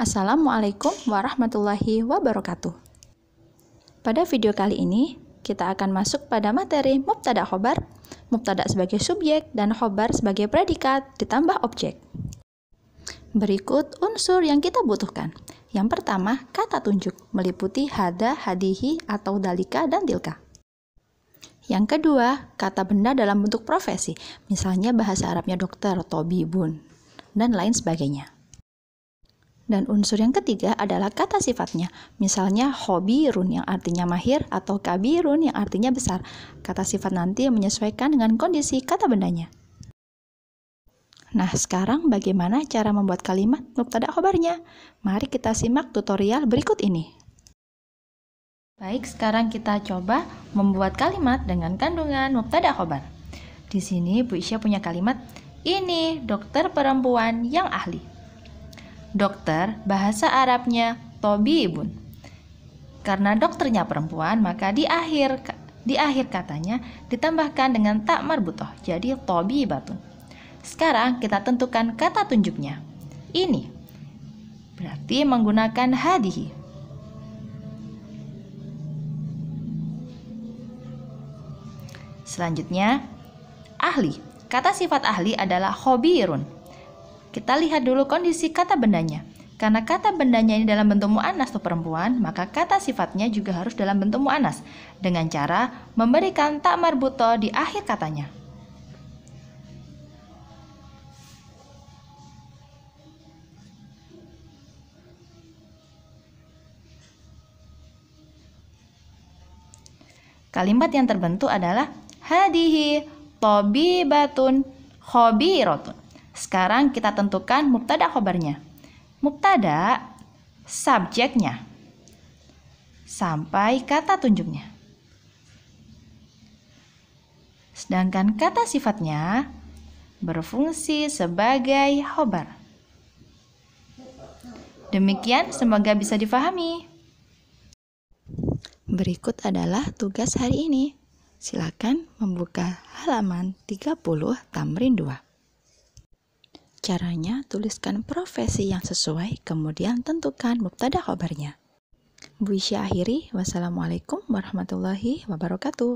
Assalamualaikum warahmatullahi wabarakatuh. Pada video kali ini, kita akan masuk pada materi mubtada khobar, mubtada sebagai subjek dan khobar sebagai predikat ditambah objek. Berikut unsur yang kita butuhkan. Yang pertama, kata tunjuk meliputi hada, hadihi, atau dalika dan tilka. Yang kedua, kata benda dalam bentuk profesi, misalnya bahasa Arabnya dokter, bun dan lain sebagainya. Dan unsur yang ketiga adalah kata sifatnya, misalnya hobi run yang artinya mahir atau run yang artinya besar. Kata sifat nanti menyesuaikan dengan kondisi kata bendanya. Nah, sekarang bagaimana cara membuat kalimat mubtada khobarnya? Mari kita simak tutorial berikut ini. Baik, sekarang kita coba membuat kalimat dengan kandungan mubtada khobar. Di sini Bu Isya punya kalimat, ini dokter perempuan yang ahli. Dokter, bahasa Arabnya tobibun. Karena dokternya perempuan, maka di akhir di akhir katanya ditambahkan dengan tak marbutoh, jadi tobi batun. Sekarang kita tentukan kata tunjuknya. Ini berarti menggunakan hadihi. Selanjutnya, ahli. Kata sifat ahli adalah hobirun kita lihat dulu kondisi kata bendanya. Karena kata bendanya ini dalam bentuk mu'anas atau perempuan, maka kata sifatnya juga harus dalam bentuk mu'anas dengan cara memberikan tak marbuto di akhir katanya. Kalimat yang terbentuk adalah hadihi tobi batun hobi rotun. Sekarang kita tentukan mubtada khobarnya. Mubtada subjeknya sampai kata tunjuknya. Sedangkan kata sifatnya berfungsi sebagai khobar. Demikian semoga bisa difahami. Berikut adalah tugas hari ini. Silakan membuka halaman 30 Tamrin 2 caranya, tuliskan profesi yang sesuai, kemudian tentukan mubtada khabarnya. Bu Isya akhiri, wassalamualaikum warahmatullahi wabarakatuh.